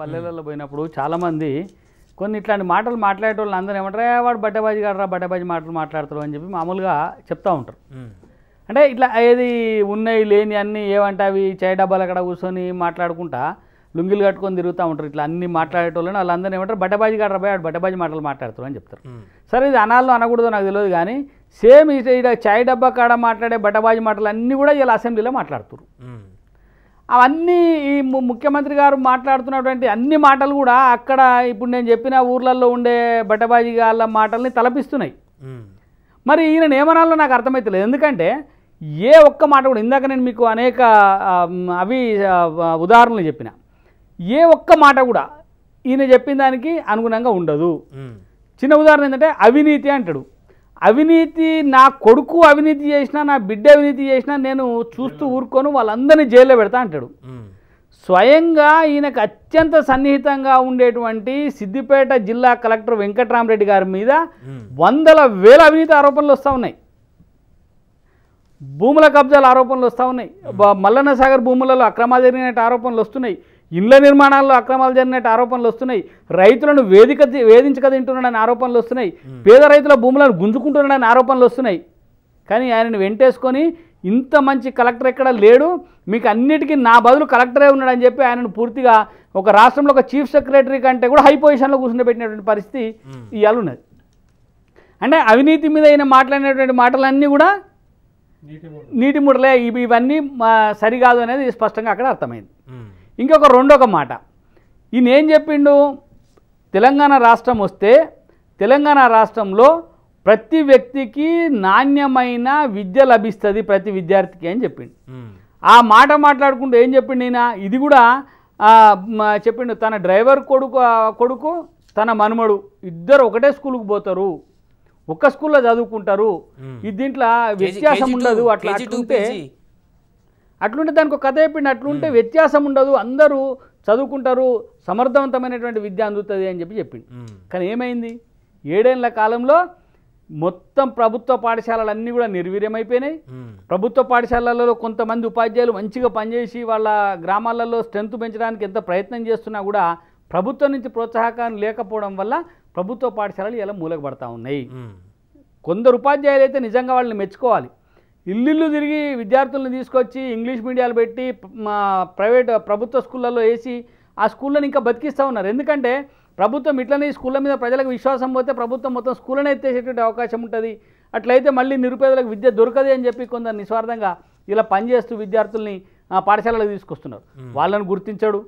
పల్లెలలో పోయినప్పుడు చాలామంది కొన్ని ఇట్లాంటి మాటలు మాట్లాడే వాళ్ళు అందరూ ఏమంటారు వాడు బట్టబాజీ కాడరా బట్టబాజీ మాటలు మాట్లాడతారు అని చెప్పి మామూలుగా చెప్తూ ఉంటారు అంటే ఇట్లా ఏది ఉన్నాయి లేని అన్నీ ఏమంటే అవి చాయ్ డబ్బాలు అక్కడ కూర్చొని మాట్లాడుకుంటా లుంగిలు కట్టుకొని తిరుగుతూ ఉంటారు ఇట్లా అన్ని మాట్లాడేటోళ్ళని వాళ్ళందరూ ఏమంటారు బట్టబాజీ కాడరా వాడు బట్టబాజీ మాటలు మాట్లాడతారు అని చెప్తారు సరే ఇది అనాలను అనకూడదు నాకు తెలియదు కానీ సేమ్ ఇట చాయ్ డబ్బా కాడ మాట్లాడే బట్టబాజీ మాటలు అన్నీ కూడా ఇలా అసెంబ్లీలో మాట్లాడుతారు అవన్నీ ఈ ముఖ్యమంత్రి గారు మాట్లాడుతున్నటువంటి అన్ని మాటలు కూడా అక్కడ ఇప్పుడు నేను చెప్పిన ఊర్లలో ఉండే బట్టబాజీ గారి మాటల్ని తలపిస్తున్నాయి మరి ఈయన నియమనాల్లో నాకు అర్థమవుతలేదు ఎందుకంటే ఏ ఒక్క మాట కూడా ఇందాక నేను మీకు అనేక అవి ఉదాహరణలు చెప్పిన ఏ ఒక్క మాట కూడా ఈయన చెప్పిన దానికి అనుగుణంగా ఉండదు చిన్న ఉదాహరణ ఏంటంటే అవినీతి అంటాడు అవినీతి నా కొడుకు అవినీతి చేసినా నా బిడ్డ అవినీతి చేసినా నేను చూస్తూ ఊరుకొని వాళ్ళందరినీ జైల్లో పెడతా అంటాడు స్వయంగా ఈయనకు అత్యంత సన్నిహితంగా ఉండేటువంటి సిద్దిపేట జిల్లా కలెక్టర్ వెంకట్రామరెడ్డి గారి మీద వందల వేల అవినీతి ఆరోపణలు వస్తూ ఉన్నాయి భూముల కబ్జాల ఆరోపణలు వస్తూ ఉన్నాయి మల్లన్న సాగర్ భూములలో అక్రమాలు జరిగినట్టు ఆరోపణలు వస్తున్నాయి ఇళ్ల నిర్మాణాల్లో అక్రమాలు జరిగినట్టు ఆరోపణలు వస్తున్నాయి రైతులను వేదిక వేధించక తింటున్నాడని ఆరోపణలు వస్తున్నాయి పేద రైతుల భూములను గుంజుకుంటున్నాడని ఆరోపణలు వస్తున్నాయి కానీ ఆయనను వెంటేసుకొని ఇంత మంచి కలెక్టర్ ఎక్కడ లేడు మీకు అన్నిటికీ నా బదులు కలెక్టరే ఉన్నాడని చెప్పి ఆయనను పూర్తిగా ఒక రాష్ట్రంలో ఒక చీఫ్ సెక్రటరీ కంటే కూడా హై పొజిషన్లో కూర్చుండబెట్టినటువంటి పరిస్థితి ఇవాళ ఉన్నది అంటే అవినీతి మీద అయిన మాట్లాడినటువంటి మాటలన్నీ కూడా నీటి ముడలే ఇవన్నీ సరికాదు అనేది స్పష్టంగా అక్కడ అర్థమైంది ఇంకొక రెండొక మాట ఈయన ఏం చెప్పిండు తెలంగాణ రాష్ట్రం వస్తే తెలంగాణ రాష్ట్రంలో ప్రతి వ్యక్తికి నాణ్యమైన విద్య లభిస్తుంది ప్రతి విద్యార్థికి అని చెప్పిండు ఆ మాట మాట్లాడుకుంటూ ఏం చెప్పిండు ఈయన ఇది కూడా చెప్పిండు తన డ్రైవర్ కొడుకు కొడుకు తన మనుమడు ఇద్దరు ఒకటే స్కూల్కి పోతారు ఒక్క స్కూల్లో చదువుకుంటారు ఇది దీంట్లో వ్యత్యాసం ఉండదు అట్లా అట్లుంటే అట్లుంటే దానికి ఒక కథ చెప్పిండి అట్లుంటే వ్యత్యాసం ఉండదు అందరూ చదువుకుంటారు సమర్థవంతమైనటువంటి విద్య అందుతుంది అని చెప్పి చెప్పింది కానీ ఏమైంది ఏడేళ్ల కాలంలో మొత్తం ప్రభుత్వ పాఠశాలలన్నీ కూడా నిర్వీర్యమైపోయినాయి ప్రభుత్వ పాఠశాలలో కొంతమంది ఉపాధ్యాయులు మంచిగా పనిచేసి వాళ్ళ గ్రామాలలో స్ట్రెంత్ పెంచడానికి ఎంత ప్రయత్నం చేస్తున్నా కూడా ప్రభుత్వం నుంచి ప్రోత్సాహకాలు లేకపోవడం వల్ల ప్రభుత్వ పాఠశాలలు ఇలా మూలకపడతా ఉన్నాయి కొందరు ఉపాధ్యాయులు అయితే నిజంగా వాళ్ళని మెచ్చుకోవాలి ఇల్లు తిరిగి విద్యార్థులను తీసుకొచ్చి ఇంగ్లీష్ మీడియాలు పెట్టి మా ప్రైవేట్ ప్రభుత్వ స్కూళ్ళల్లో వేసి ఆ స్కూళ్ళని ఇంకా బతికిస్తూ ఉన్నారు ఎందుకంటే ప్రభుత్వం ఇట్లనే స్కూళ్ళ మీద ప్రజలకు విశ్వాసం పోతే ప్రభుత్వం మొత్తం స్కూళ్ళనే ఎత్తేసేటువంటి అవకాశం ఉంటుంది అట్లయితే మళ్ళీ నిరుపేదలకు విద్య దొరకదు అని చెప్పి కొందరు నిస్వార్థంగా ఇలా పనిచేస్తూ విద్యార్థుల్ని పాఠశాలలకు తీసుకొస్తున్నారు వాళ్ళని గుర్తించడు